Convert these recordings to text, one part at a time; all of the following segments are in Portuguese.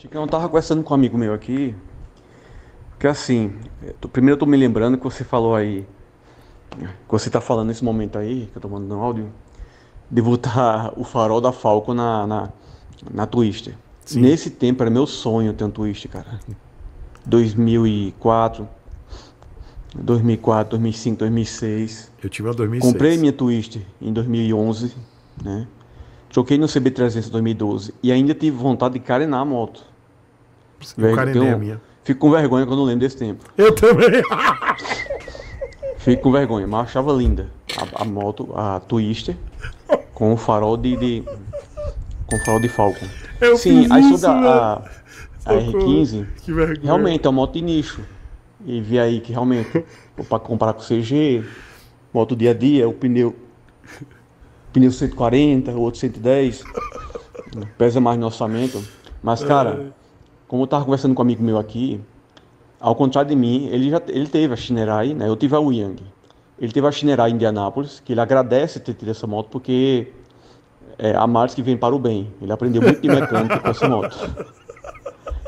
Chicão, eu tava conversando com um amigo meu aqui, que é assim, tô, primeiro eu tô me lembrando que você falou aí, que você tá falando nesse momento aí, que eu tô mandando um áudio, de botar o farol da Falco na, na, na Twister. Sim. Nesse tempo era meu sonho ter um Twister, cara. 2004, 2004, 2005, 2006. Eu tive uma 2006. Comprei minha Twister em 2011, né? Troquei no CB300 em 2012 e ainda tive vontade de carenar a moto o cara é minha. Fico com vergonha quando lembro desse tempo. Eu também. Fico com vergonha, mas achava linda a, a moto, a Twister, com o farol de, de com o farol de Falcon. Eu Sim, aí sobre a, a, a R15, realmente é uma moto de nicho. E vi aí que realmente, para comparar com o CG, moto dia a dia, o pneu pneu 140, o outro 110, pesa mais no orçamento. Mas, cara, é como eu estava conversando com um amigo meu aqui, ao contrário de mim, ele já ele teve a Shinerai, né? Eu tive a Wuyang. Ele teve a Shinerai em Indianápolis, que ele agradece ter tido essa moto porque é a Mars que vem para o bem. Ele aprendeu muito de mecânica com essa moto.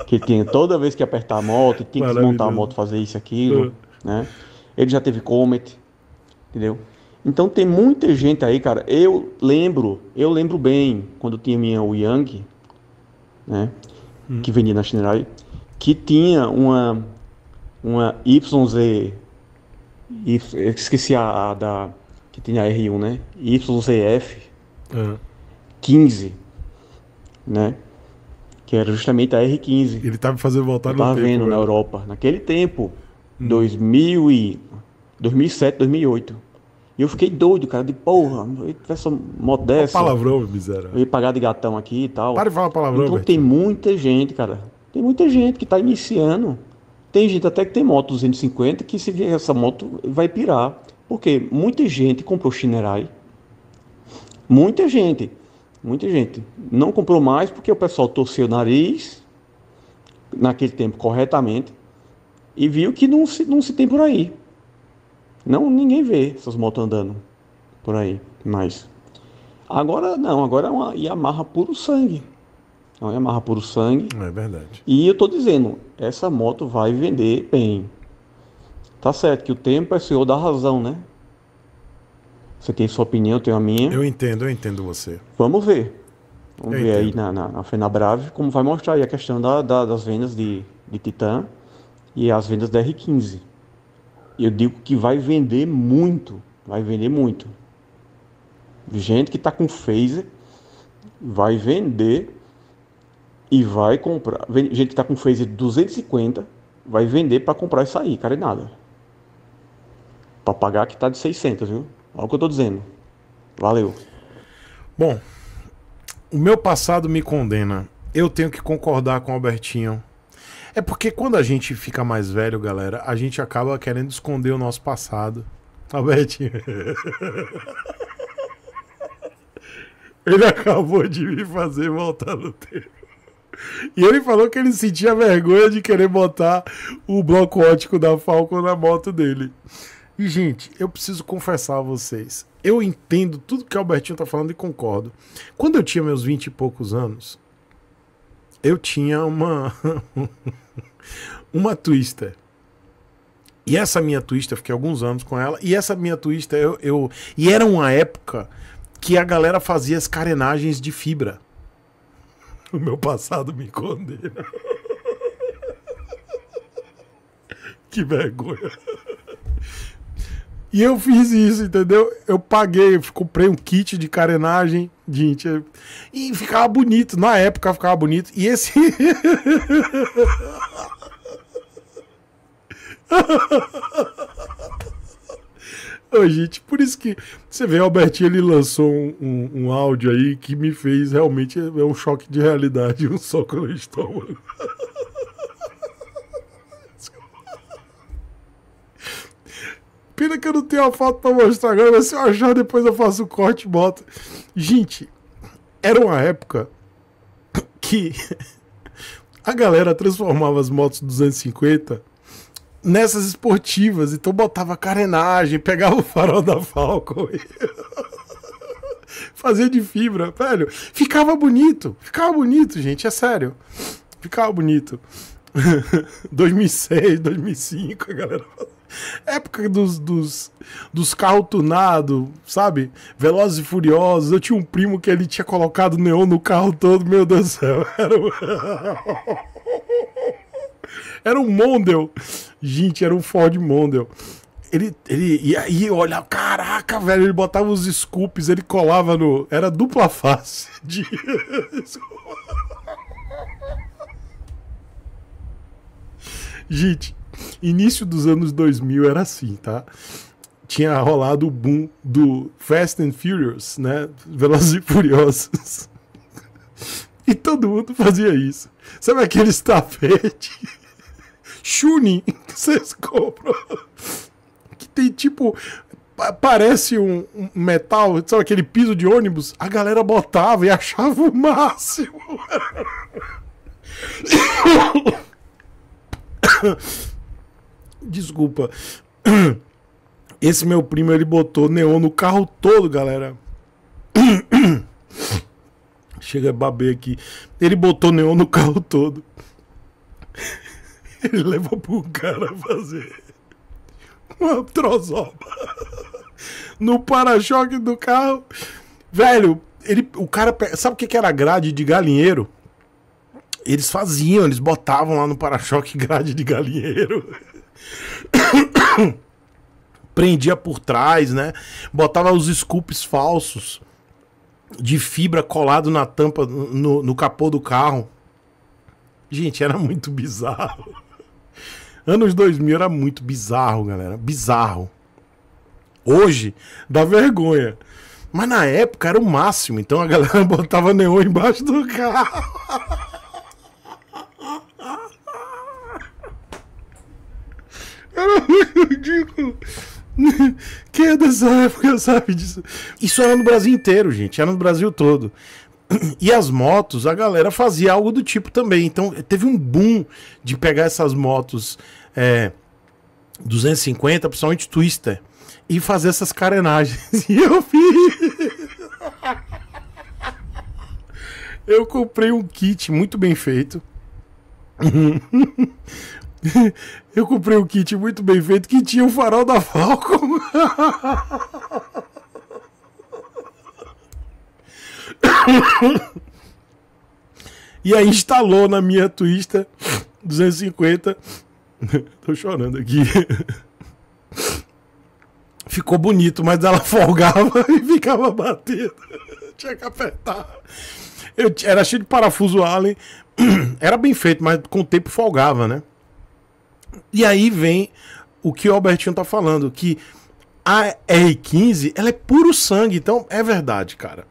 Que tinha toda vez que apertar a moto, tinha que desmontar a moto, fazer isso aquilo, uhum. né? Ele já teve Comet, entendeu? Então tem muita gente aí, cara. Eu lembro, eu lembro bem quando tinha minha Wuyang, né? hum. que vendia na Shinrai, que tinha uma, uma YZ. Eu esqueci a, a da. que tinha a R1, né? YZF é. uhum. 15, né? Que era justamente a R15. Ele tá estava fazendo voltar Eu no tava tempo. vendo velho. na Europa, naquele tempo, hum. 2000 e, 2007, 2008 eu fiquei doido, cara, de porra, essa modéstia. Olha palavrão, miséria. Eu ia pagar de gatão aqui e tal. Para de falar palavrão, Então velho. tem muita gente, cara. Tem muita gente que tá iniciando. Tem gente até que tem moto 250 que se vier essa moto vai pirar. Porque muita gente comprou Shinerai. Muita gente. Muita gente. Não comprou mais porque o pessoal torceu o nariz naquele tempo corretamente e viu que não se, não se tem por aí. Não, ninguém vê essas motos andando por aí mais. Agora não, agora é uma Yamaha puro sangue. É uma Yamaha puro sangue. É verdade. E eu tô dizendo, essa moto vai vender bem. Tá certo que o tempo é senhor da razão, né? Você tem sua opinião, eu tenho a minha. Eu entendo, eu entendo você. Vamos ver. Vamos eu ver entendo. aí na, na, na FenaBrave como vai mostrar aí a questão da, da, das vendas de, de Titan e as vendas da R15 eu digo que vai vender muito, vai vender muito. Gente que está com phaser vai vender e vai comprar. Gente que está com phaser 250 vai vender para comprar e sair, cara, é nada. Para pagar que está de 600, viu? Olha o que eu estou dizendo. Valeu. Bom, o meu passado me condena. Eu tenho que concordar com o Albertinho é porque quando a gente fica mais velho, galera, a gente acaba querendo esconder o nosso passado. Albertinho. Tá, ele acabou de me fazer voltar no tempo. E ele falou que ele sentia vergonha de querer botar o bloco ótico da Falcon na moto dele. E, gente, eu preciso confessar a vocês. Eu entendo tudo que o Albertinho tá falando e concordo. Quando eu tinha meus vinte e poucos anos, eu tinha uma uma twister. E essa minha twister, eu fiquei alguns anos com ela, e essa minha twister, eu, eu e era uma época que a galera fazia as carenagens de fibra. O meu passado me condena. que vergonha. E eu fiz isso, entendeu? Eu paguei, eu comprei um kit de carenagem, gente. É, e ficava bonito, na época ficava bonito. E esse. Ô, gente, por isso que você vê, Albertinho, ele lançou um, um, um, áudio aí que me fez realmente é, é um choque de realidade, um soco no estômago. pena que eu não tenho a foto pra mostrar agora, mas se eu achar, depois eu faço o corte e boto. Gente, era uma época que a galera transformava as motos 250 nessas esportivas, então botava carenagem, pegava o farol da Falcon. Fazia de fibra, velho. Ficava bonito, ficava bonito, gente, é sério. Ficava bonito. 2006, 2005, a galera Época dos, dos, dos carros tunados, sabe? Velozes e Furiosos. Eu tinha um primo que ele tinha colocado neon no carro todo, meu Deus do céu. Era um... era um Mondel. Gente, era um Ford Mondel. Ele, ele e aí olha, caraca, velho, ele botava os scoops, ele colava no, era dupla face de Gente, início dos anos 2000 era assim, tá? Tinha rolado o boom do Fast and Furious, né? Velozes e Furiosos. E todo mundo fazia isso. Sabe aqueles tapete, Chunin que vocês compram. Que tem tipo. Parece um, um, metal, sabe aquele piso de ônibus? A galera botava e achava o máximo. Desculpa. Esse meu primo ele botou neon no carro todo, galera. Chega a baber aqui. Ele botou neon no carro todo. Ele levou pro cara fazer uma trozoba no para-choque do carro. Velho, ele, o cara. Sabe o que era grade de galinheiro? Eles faziam, eles botavam lá no para-choque grade de galinheiro. Prendia por trás, né? Botava os scoops falsos de fibra colado na tampa, no, no capô do carro. Gente, era muito bizarro. Anos 2000 era muito bizarro, galera. Bizarro. Hoje dá vergonha. Mas na época era o máximo, então a galera botava neon embaixo do carro. muito ridículo. Quem é dessa época sabe disso? Isso era no Brasil inteiro, gente. Era no Brasil todo. E as motos, a galera fazia algo do tipo também. Então teve um boom de pegar essas motos é, 250, principalmente Twister, e fazer essas carenagens. E eu fiz. Eu comprei um kit muito bem feito. eu comprei um kit muito bem feito que tinha o um farol da Falcon. e aí instalou na minha Twista 250. Tô chorando aqui. Ficou bonito, mas ela folgava e ficava batendo. Tinha que apertar. Eu, era cheio de parafuso Allen. Era bem feito, mas com o tempo folgava, né? E aí vem o que o Albertinho tá falando, que a R15, ela é puro sangue, então é verdade, cara.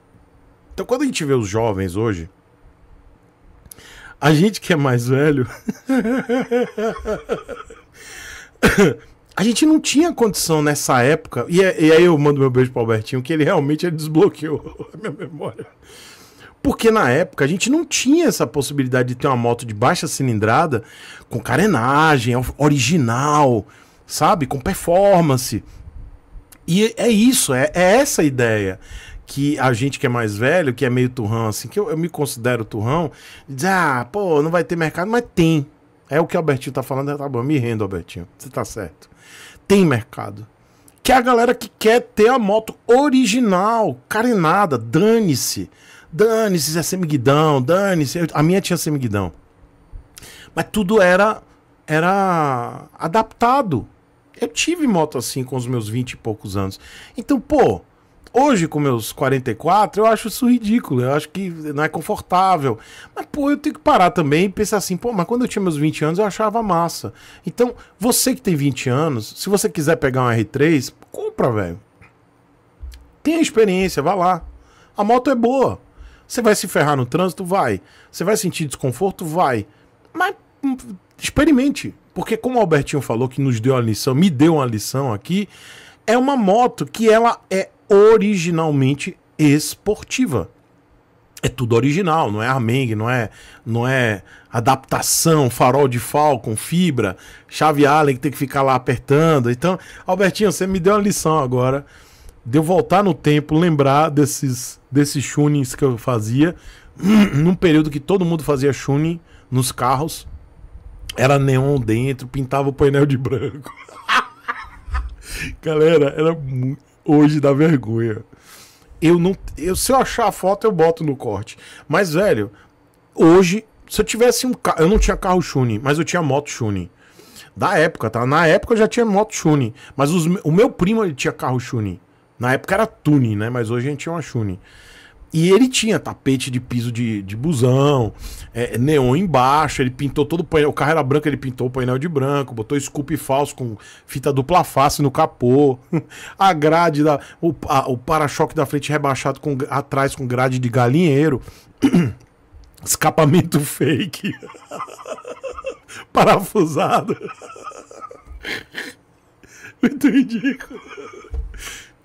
Então quando a gente vê os jovens hoje, a gente que é mais velho, a gente não tinha condição nessa época, e, é, e aí eu mando meu beijo pro Albertinho, que ele realmente ele desbloqueou a minha memória. Porque na época a gente não tinha essa possibilidade de ter uma moto de baixa cilindrada com carenagem, original, sabe? Com performance. E é isso, é, é essa ideia que a gente que é mais velho, que é meio turrão, assim, que eu, eu, me considero turrão, diz, ah, pô, não vai ter mercado, mas tem. É o que o Albertinho tá falando, é, tá bom, me rendo, Albertinho, você tá certo. Tem mercado. Que é a galera que quer ter a moto original, carenada, dane-se. Dane-se, é semiguidão, dane-se. A minha tinha semiguidão. Mas tudo era, era adaptado. Eu tive moto assim com os meus 20 e poucos anos. Então, pô, hoje com meus 44, eu acho isso ridículo. Eu acho que não é confortável. Mas, pô, eu tenho que parar também e pensar assim, pô, mas quando eu tinha meus 20 anos eu achava massa. Então, você que tem 20 anos, se você quiser pegar um R3, compra, velho. Tem experiência, vá lá. A moto é boa. Você vai se ferrar no trânsito? Vai. Você vai sentir desconforto? Vai. Mas hum, experimente. Porque, como o Albertinho falou, que nos deu a lição, me deu uma lição aqui, é uma moto que ela é originalmente esportiva. É tudo original, não é Armeng, não é, não é adaptação, farol de Falcon, fibra, chave Allen que tem que ficar lá apertando. Então, Albertinho, você me deu uma lição agora de eu voltar no tempo, lembrar desses, desses tunings que eu fazia, num período que todo mundo fazia chunin nos carros. Era neon dentro, pintava o painel de branco. Galera, era hoje dá vergonha. Eu não, eu, se eu achar a foto eu boto no corte. Mas velho, hoje se eu tivesse um carro, eu não tinha carro chunin, mas eu tinha moto chunin. Da época, tá? Na época eu já tinha moto chunin. mas os, o meu primo ele tinha carro chunin. Na época era Tune, né? Mas hoje a gente uma Shune. E ele tinha tapete de piso de, de busão, é, neon embaixo, ele pintou todo o painel. O carro era branco, ele pintou o painel de branco, botou scoop falso com fita dupla face no capô, a grade, da, o, o para-choque da frente rebaixado com, atrás com grade de galinheiro, escapamento fake, parafusado. Muito ridículo.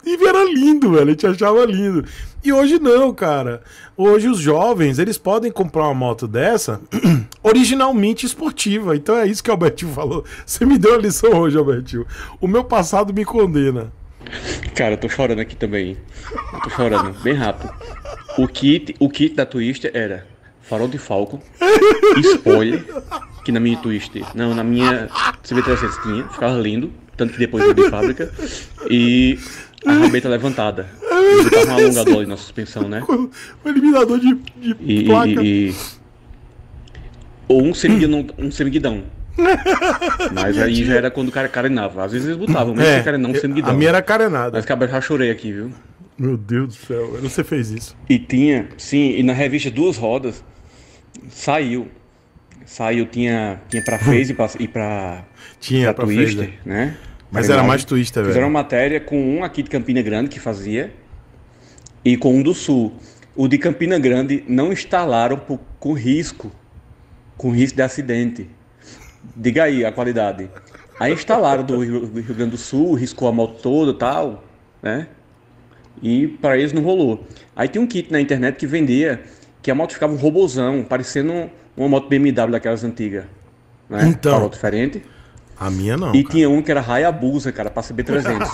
E era lindo, velho. A gente achava lindo. E hoje não, cara. Hoje os jovens, eles podem comprar uma moto dessa originalmente esportiva. Então é isso que o Albertinho falou. Você me deu a lição hoje, Albertinho. O meu passado me condena. Cara, eu tô chorando aqui também. Eu tô chorando, bem rápido. O kit, o kit da Twister era farol de falco, spoiler, que na minha Twister, não, na minha CB300 tinha, ficava lindo, tanto que depois eu de fábrica, e a rabeta é levantada. E botava um alongador na suspensão, né? Um eliminador de, de e, placa. E, e... Ou um semiguidão. Um semiguidão. Mas aí já era quando o cara carenava. Às vezes eles botavam, mas é, é um semiguidão. A minha era carenada. Mas cabra já chorei aqui, viu? Meu Deus do céu, você fez isso. E tinha, sim, e na revista Duas Rodas saiu. Saiu, tinha, tinha pra Face e pra, tinha pra, pra Twister, né? Mas era mais turista, velho. Fizeram matéria com um aqui de Campina Grande que fazia e com um do Sul. O de Campina Grande não instalaram por, com risco, com risco de acidente. Diga aí a qualidade. Aí instalaram do Rio, Rio Grande do Sul, riscou a moto toda e tal, né? E para eles não rolou. Aí tem um kit na internet que vendia que a moto ficava um robozão, parecendo uma moto BMW daquelas antigas. Né? Então. Farol diferente. A minha não. E cara. tinha um que era Hayabusa, cara, pra CB300.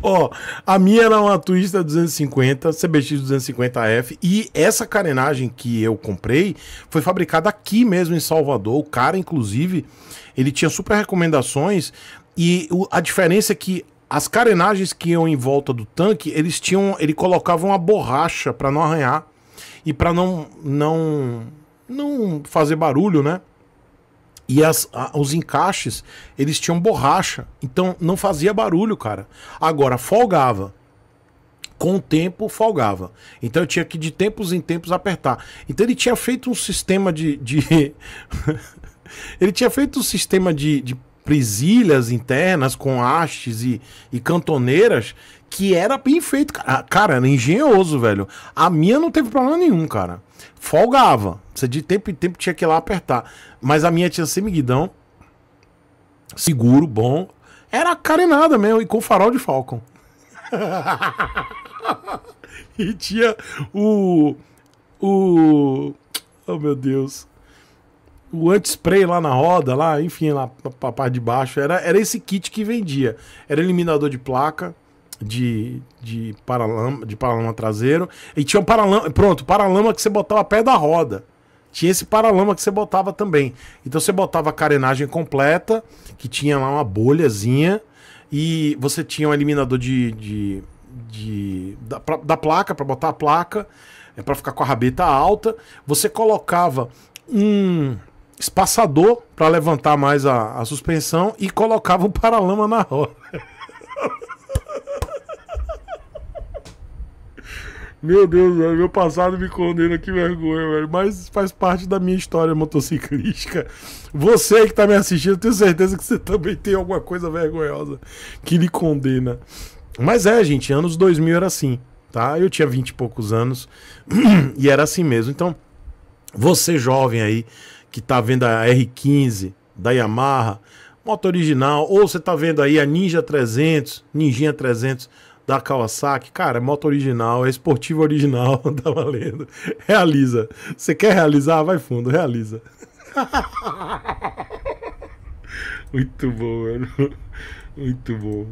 Ó, a minha era uma Twister 250, CBX 250F. E essa carenagem que eu comprei foi fabricada aqui mesmo em Salvador. O cara, inclusive, ele tinha super recomendações. E a diferença é que as carenagens que iam em volta do tanque, eles tinham, ele colocava uma borracha para não arranhar e para não não não fazer barulho, né? E as, a, os encaixes, eles tinham borracha. Então não fazia barulho, cara. Agora, folgava. Com o tempo, folgava. Então eu tinha que, de tempos em tempos, apertar. Então ele tinha feito um sistema de. de... ele tinha feito um sistema de, de prisilhas internas com hastes e, e cantoneiras que era bem feito. Ah, cara, era engenhoso, velho. A minha não teve problema nenhum, cara. Folgava. Você de tempo em tempo tinha que ir lá apertar. Mas a minha tinha semiguidão. Seguro, bom. Era carenada mesmo, e com farol de Falcon. e tinha o. O. Oh, meu Deus. O anti-spray lá na roda, lá, enfim, lá pra, parte de baixo. Era, era esse kit que vendia. Era eliminador de placa, de, de paralama, de paralama traseiro. E tinha um paralama, pronto, paralama que você botava pé da roda. Tinha esse paralama que você botava também. Então você botava a carenagem completa, que tinha lá uma bolhazinha, e você tinha um eliminador de, de, de da, da placa, para botar a placa, é para ficar com a rabeta alta. Você colocava um espaçador para levantar mais a, a suspensão e colocava o paralama na roda. Meu Deus, velho, meu passado me condena, que vergonha, velho. Mas faz parte da minha história motociclística. Você que tá me assistindo, tenho certeza que você também tem alguma coisa vergonhosa que lhe condena. Mas é, gente, anos 2000 era assim, tá? Eu tinha 20 e poucos anos e era assim mesmo. Então, você jovem aí que tá vendo a R15 da Yamaha, moto original, ou você tá vendo aí a Ninja 300, Ninjinha 300, da Kawasaki, cara, é moto original, é esportiva original, tá valendo. Realiza. Você quer realizar? Vai fundo, realiza. Muito bom, mano. Muito bom.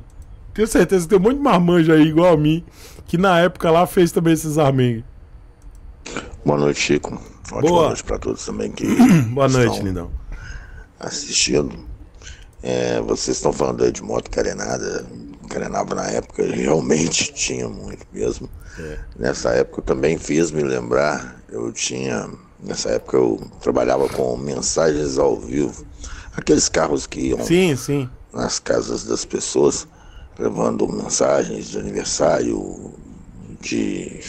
Tenho certeza que tem um monte de marmanjo aí igual a mim, que na época lá fez também esses armengues. Boa noite, Chico. Ótima Boa. noite pra todos também que. Boa noite, lindão. Assistindo. É, vocês estão falando aí de moto carenada, engrenava na época, realmente tinha muito mesmo. É. Nessa época também fiz me lembrar, eu tinha. Nessa época eu trabalhava com mensagens ao vivo. Aqueles carros que iam sim, sim. nas casas das pessoas, levando mensagens de aniversário, de.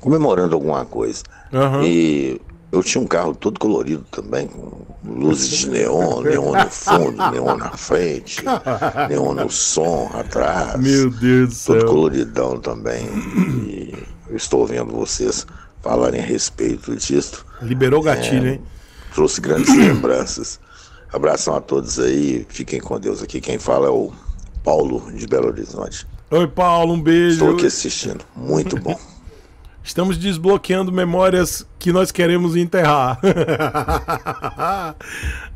comemorando alguma coisa. Uhum. E eu tinha um carro todo colorido também, com luzes de neon, neon no fundo, neon na frente, neon no som atrás. Meu Deus do céu. Todo coloridão também. E eu estou vendo vocês falarem a respeito disso. Liberou o é, gatilho, é, hein? Trouxe grandes lembranças. Abração a todos aí, fiquem com Deus aqui. Quem fala é o Paulo de Belo Horizonte. Oi, Paulo, um beijo. Estou aqui assistindo, muito bom. Estamos desbloqueando memórias que nós queremos enterrar.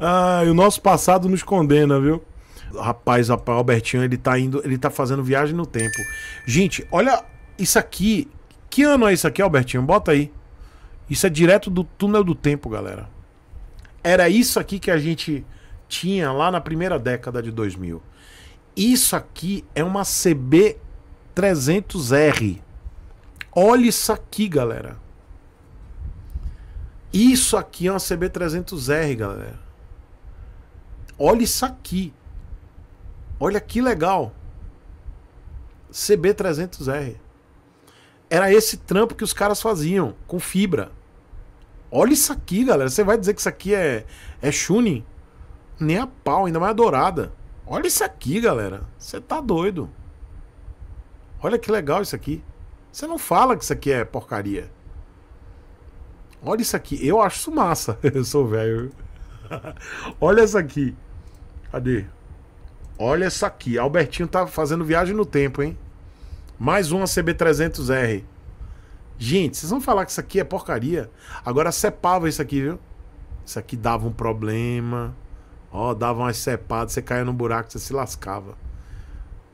ah, o nosso passado nos condena, viu? Rapaz, o Albertinho, ele tá indo, ele tá fazendo viagem no tempo. Gente, olha isso aqui. Que ano é isso aqui, Albertinho? Bota aí. Isso é direto do túnel do tempo, galera. Era isso aqui que a gente tinha lá na primeira década de 2000. Isso aqui é uma CB 300R. Olha isso aqui, galera. Isso aqui é uma CB300R, galera. Olha isso aqui. Olha que legal. CB300R. Era esse trampo que os caras faziam com fibra. Olha isso aqui, galera. Você vai dizer que isso aqui é, é chunin? Nem a pau, ainda mais dourada. Olha isso aqui, galera. Você tá doido. Olha que legal isso aqui. Você não fala que isso aqui é porcaria. Olha isso aqui. Eu acho isso massa. Eu sou velho. Olha isso aqui. Cadê? Olha isso aqui. Albertinho tá fazendo viagem no tempo, hein? Mais uma CB300R. Gente, vocês vão falar que isso aqui é porcaria. Agora sepava isso aqui, viu? Isso aqui dava um problema. Ó, dava umas cepadas, você caía no buraco, você se lascava.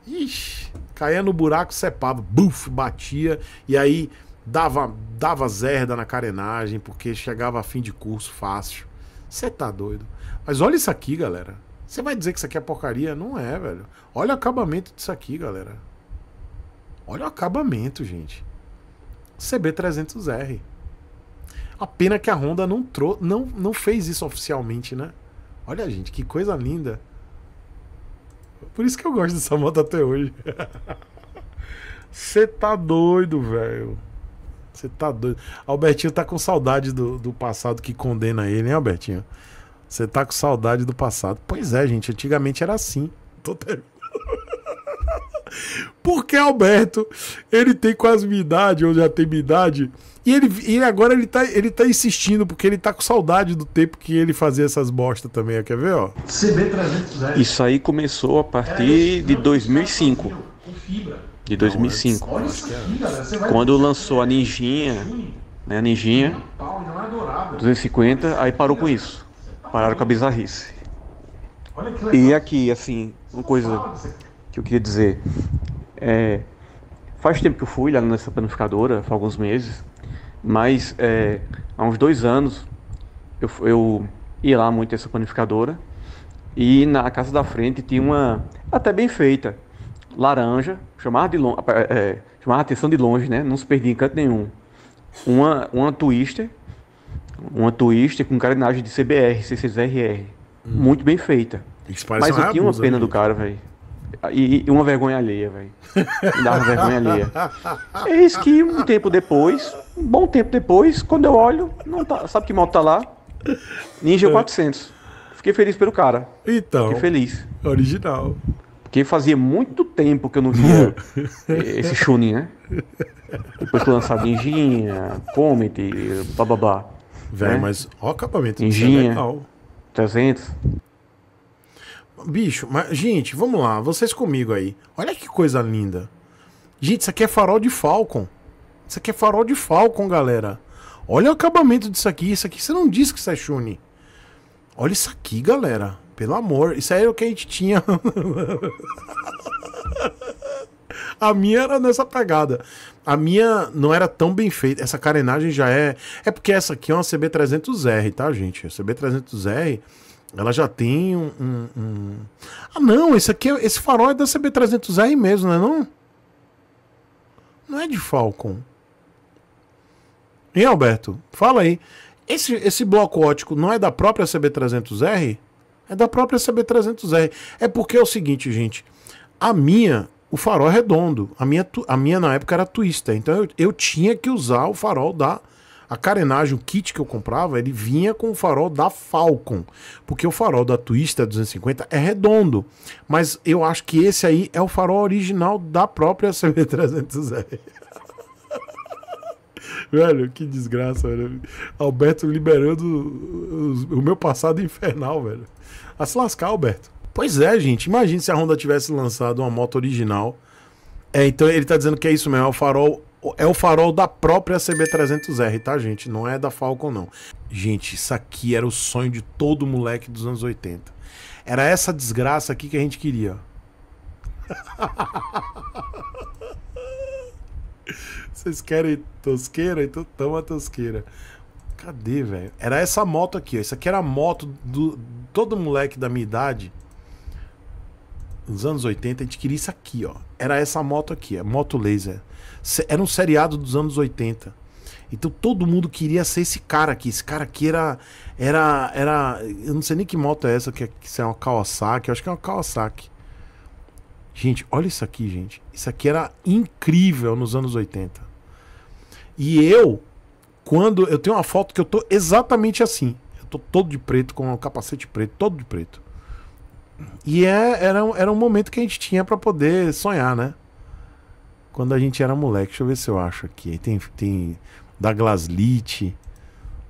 Ixi, caía no buraco, cepava, buf, batia, e aí dava, dava zerda na carenagem, porque chegava a fim de curso fácil. Você tá doido. Mas olha isso aqui, galera. Você vai dizer que isso aqui é porcaria? Não é, velho. Olha o acabamento disso aqui, galera. Olha o acabamento, gente. CB300R. A pena que a Honda não, trou não, não fez isso oficialmente, né? Olha, gente, que coisa linda. Por isso que eu gosto dessa moto até hoje. Você tá doido, velho. Você tá doido. Albertinho tá com saudade do, do passado que condena ele, hein, Albertinho? Você tá com saudade do passado. Pois é, gente. Antigamente era assim. Tô terminando. Porque Alberto, ele tem quase minha idade, ou já tem minha idade, e ele, e agora ele tá, ele tá insistindo, porque ele tá com saudade do tempo que ele fazia essas bostas também, quer ver, ó? cb Isso aí começou a partir de 2005. Tá de 2005. Quando lançou a Ninjinha, né, a Ninjinha, 250, é aí parou com isso. Tá Pararam com a bizarrice. E aqui, assim, uma coisa que eu queria dizer. É, faz tempo que eu fui lá nessa planificadora, faz alguns meses, mas é, há uns dois anos eu, eu ia lá muito nessa planificadora e na casa da frente tinha uma, até bem feita, laranja, chamava, de longe, é, é, chamava atenção de longe, né? Não se perdia em canto nenhum. Uma, uma twister, uma twister com carenagem de CBR, C6RR. Hum. Muito bem feita. Mas eu tinha uma pena né? do cara, velho. E uma vergonha alheia, velho. Me dava vergonha alheia. Eis que um tempo depois, um bom tempo depois, quando eu olho, não tá, sabe que moto tá lá? Ninja 400. É. Fiquei feliz pelo cara. Então. Fiquei feliz. Original. Porque fazia muito tempo que eu não via esse Chunin, né? Depois que lançado Ninjinha, Comet, blá. Velho, né? mas ó o acabamento. Ninjinha, é legal. 300. Bicho, mas, gente, vamos lá, vocês comigo aí. Olha que coisa linda. Gente, isso aqui é farol de Falcon. Isso aqui é farol de Falcon, galera. Olha o acabamento disso aqui. Isso aqui você não disse que isso é Shuni. Olha isso aqui, galera. Pelo amor. Isso aí é o que a gente tinha. a minha era nessa pegada. A minha não era tão bem feita. Essa carenagem já é. É porque essa aqui é uma CB300R, tá, gente? CB300R ela já tem um, um, um. Ah, não, esse aqui é, esse farol é da CB300R mesmo, não é? Não, não é de Falcon. E Alberto, fala aí. Esse, esse bloco ótico não é da própria CB300R? É da própria CB300R. É porque é o seguinte, gente. A minha, o farol é redondo. A minha, a minha na época era twister. Então eu, eu tinha que usar o farol da a carenagem, o kit que eu comprava, ele vinha com o farol da Falcon. Porque o farol da Twister 250 é redondo. Mas eu acho que esse aí é o farol original da própria CB300R. velho, que desgraça, velho. Alberto liberando o meu passado infernal, velho. A se lascar, Alberto. Pois é, gente. Imagina se a Honda tivesse lançado uma moto original. É, então ele tá dizendo que é isso mesmo, é o farol é o farol da própria CB300R, tá, gente? Não é da Falcon, não. Gente, isso aqui era o sonho de todo moleque dos anos 80. Era essa desgraça aqui que a gente queria. Vocês querem tosqueira? Então toma tosqueira. Cadê, velho? Era essa moto aqui, ó. Isso aqui era a moto do todo moleque da minha idade nos anos 80, a gente queria isso aqui, ó. Era essa moto aqui, a moto laser. Era um seriado dos anos 80. Então todo mundo queria ser esse cara aqui. Esse cara aqui era. Era. era eu não sei nem que moto é essa, que, é, que é uma Kawasaki. Eu acho que é uma Kawasaki. Gente, olha isso aqui, gente. Isso aqui era incrível nos anos 80. E eu, quando. Eu tenho uma foto que eu tô exatamente assim. Eu tô todo de preto, com um capacete preto, todo de preto. E é, era, era um momento que a gente tinha para poder sonhar, né? Quando a gente era moleque. Deixa eu ver se eu acho aqui. Tem, tem da Glaslit.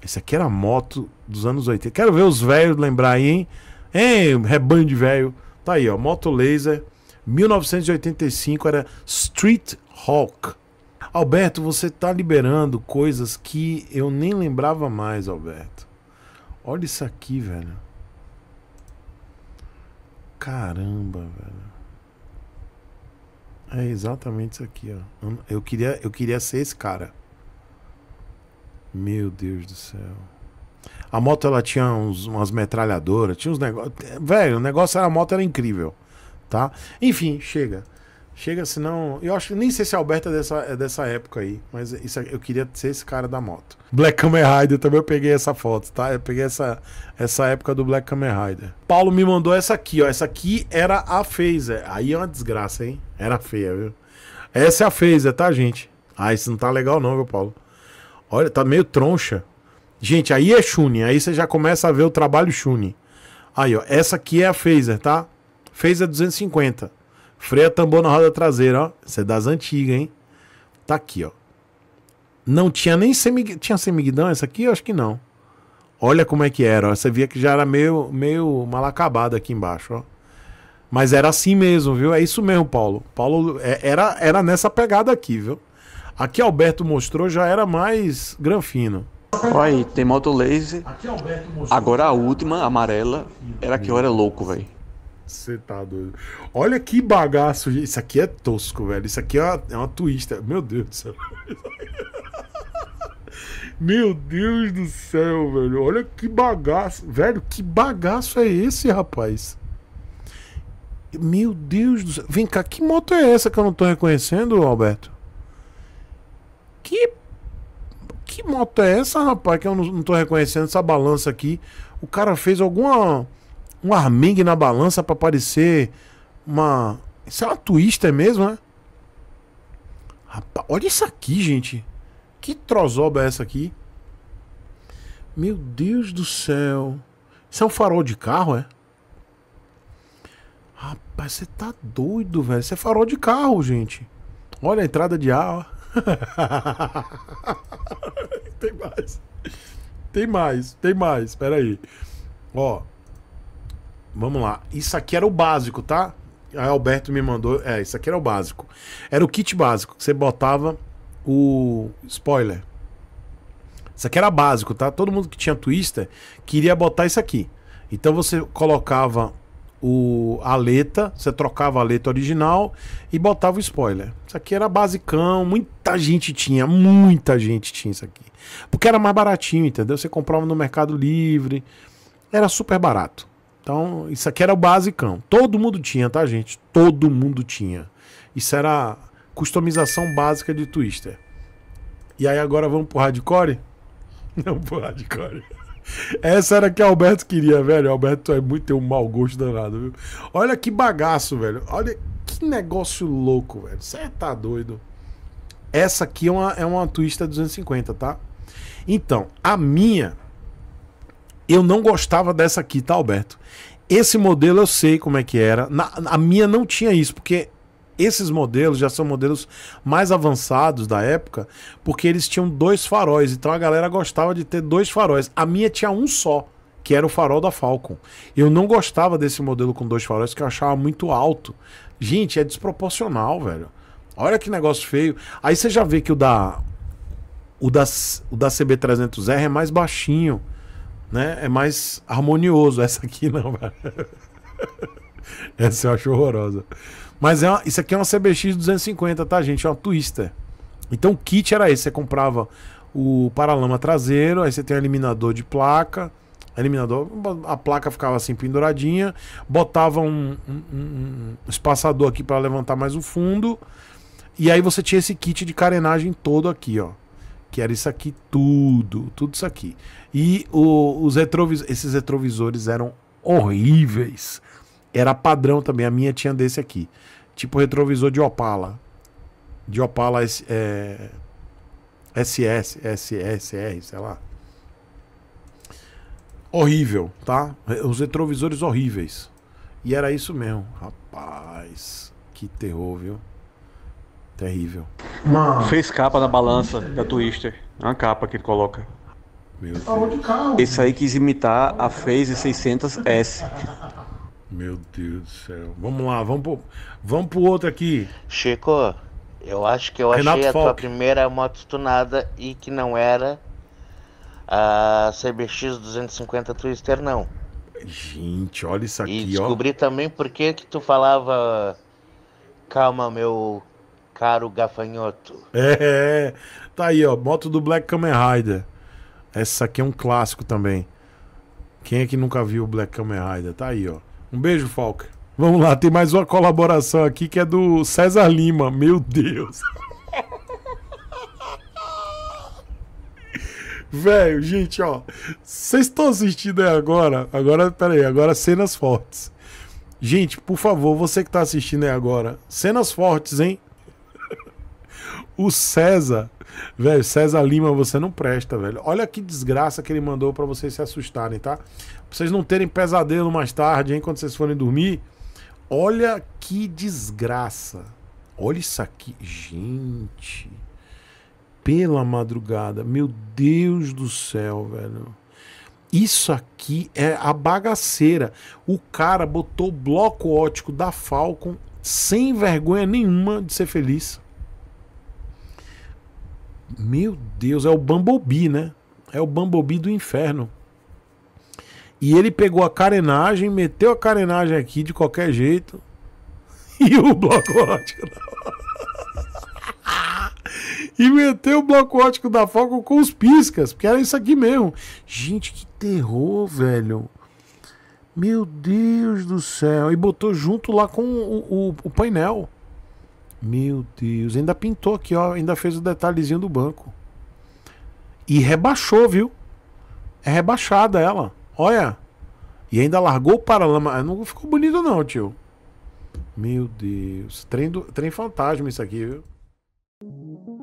Esse aqui era moto dos anos 80. Quero ver os velhos lembrar aí, hein? Hein, rebanho de velho. Tá aí, ó. Moto Laser, 1985, era Street Hawk. Alberto, você tá liberando coisas que eu nem lembrava mais, Alberto. Olha isso aqui, velho. Caramba, velho. É exatamente isso aqui, ó. Eu queria, eu queria ser esse cara. Meu Deus do céu. A moto ela tinha uns, umas metralhadoras, tinha uns negócios. Velho, o negócio era a moto era incrível, tá? Enfim, chega. Chega, senão. Eu acho que nem sei se Alberto é dessa, é dessa época aí, mas isso, é, eu queria ser esse cara da moto. Black Kamen Rider também eu peguei essa foto, tá? Eu peguei essa, essa época do Black Kamen Rider. Paulo me mandou essa aqui, ó. Essa aqui era a Phaser. Aí é uma desgraça, hein? Era feia, viu? Essa é a Phaser, tá, gente? Ah, isso não tá legal, não, meu Paulo. Olha, tá meio troncha. Gente, aí é Shune. Aí você já começa a ver o trabalho Shune. Aí, ó. Essa aqui é a Phaser, tá? Phaser 250. Freia tambor na roda traseira, ó. Isso é das antigas, hein? Tá aqui, ó. Não tinha nem semig... Tinha semiguidão essa aqui? Eu acho que não. Olha como é que era, ó. Você via que já era meio, meio mal acabado aqui embaixo, ó. Mas era assim mesmo, viu? É isso mesmo, Paulo. Paulo é, era, era nessa pegada aqui, viu? Aqui Alberto mostrou já era mais granfino. Olha aí, tem moto laser. Agora a última, amarela, era que eu era louco, velho. Você tá doido. Olha que bagaço. Isso aqui é tosco, velho. Isso aqui é uma, é uma Meu Deus do céu. Meu Deus do céu, velho. Olha que bagaço. Velho, que bagaço é esse, rapaz? Meu Deus do céu. Vem cá, que moto é essa que eu não tô reconhecendo, Alberto? Que. Que moto é essa, rapaz, que eu não, não tô reconhecendo essa balança aqui? O cara fez alguma um armengue na balança para parecer uma. Isso é uma twister mesmo, né? Rapaz, olha isso aqui, gente. Que trozoba é essa aqui? Meu Deus do céu. Isso é um farol de carro, é? Rapaz, você tá doido, velho. Isso é farol de carro, gente. Olha a entrada de ar, ó. tem mais. Tem mais, tem mais. Pera aí. Ó. Vamos lá. Isso aqui era o básico, tá? A Alberto me mandou. É, isso aqui era o básico. Era o kit básico. Que você botava o. Spoiler. Isso aqui era básico, tá? Todo mundo que tinha Twister queria botar isso aqui. Então você colocava o, a letra, você trocava a letra original e botava o spoiler. Isso aqui era basicão, muita gente tinha, muita gente tinha isso aqui. Porque era mais baratinho, entendeu? Você comprava no Mercado Livre, era super barato. Então, isso aqui era o basicão. Todo mundo tinha, tá, gente? Todo mundo tinha. Isso era customização básica de Twister. E aí agora vamos pro hardcore? Não pro hardcore. Essa era que o Alberto queria, velho. O Alberto é muito tem um mau gosto danado, viu? Olha que bagaço, velho. Olha que negócio louco, velho. Você tá doido. Essa aqui é uma, é uma Twister 250, tá? Então, a minha eu não gostava dessa aqui, tá, Alberto? Esse modelo eu sei como é que era. Na, a minha não tinha isso, porque esses modelos já são modelos mais avançados da época, porque eles tinham dois faróis, então a galera gostava de ter dois faróis. A minha tinha um só, que era o farol da Falcon. Eu não gostava desse modelo com dois faróis, que eu achava muito alto. Gente, é desproporcional, velho. Olha que negócio feio. Aí você já vê que o da o da, o da CB300R é mais baixinho né? É mais harmonioso. Essa aqui não, velho. Essa eu acho horrorosa. Mas é uma, isso aqui é uma CBX 250, tá, gente? É uma Twister. Então o kit era esse. Você comprava o paralama traseiro, aí você tem um eliminador de placa. Eliminador, a placa ficava assim penduradinha. Botava um, um, um espaçador aqui para levantar mais o fundo. E aí você tinha esse kit de carenagem todo aqui, ó. Que era isso aqui, tudo, tudo isso aqui. E o, os retrovis, esses retrovisores eram horríveis. Era padrão também. A minha tinha desse aqui. Tipo retrovisor de Opala. De Opala é, SS, SSR, sei lá. Horrível, tá? Os retrovisores horríveis. E era isso mesmo. Rapaz, que terror, viu? Terrível. Mano. Fez capa na balança da Twister. É uma capa que ele coloca. Meu tá Deus. Esse aí quis imitar a Phase 600S. Meu Deus do céu. Vamos lá, vamos pro, vamos pro outro aqui. Chico, eu acho que eu Renato achei Falk. a tua primeira moto tunada e que não era a CBX 250 Twister, não. Gente, olha isso aqui, e descobri ó. também por que que tu falava calma, meu caro gafanhoto. É, é, é. tá aí, ó, moto do Black Kamen Rider. Essa aqui é um clássico também. Quem é que nunca viu o Black Kamen Rider? Tá aí, ó. Um beijo, Falca. Vamos lá, tem mais uma colaboração aqui que é do César Lima. Meu Deus. Velho, gente, ó. Vocês estão assistindo aí agora? Agora, peraí, agora cenas fortes. Gente, por favor, você que tá assistindo aí agora, cenas fortes, hein? O César Velho, César Lima, você não presta, velho. Olha que desgraça que ele mandou para vocês se assustarem, tá? Pra vocês não terem pesadelo mais tarde, hein, quando vocês forem dormir. Olha que desgraça. Olha isso aqui. Gente. Pela madrugada. Meu Deus do céu, velho. Isso aqui é a bagaceira. O cara botou o bloco ótico da Falcon sem vergonha nenhuma de ser feliz. Meu Deus, é o Bumblebee, né? É o Bumblebee do inferno. E ele pegou a carenagem, meteu a carenagem aqui de qualquer jeito. E o bloco ótico. e meteu o bloco ótico da Falcon com os piscas, porque era isso aqui mesmo. Gente, que terror, velho. Meu Deus do céu. E botou junto lá com o, o, o painel. Meu Deus, ainda pintou aqui, ó, ainda fez o detalhezinho do banco. E rebaixou, viu? É rebaixada ela. Olha. E ainda largou o paralama. Ah, não ficou bonito não, tio. Meu Deus. Trem, do, trem fantasma isso aqui, viu?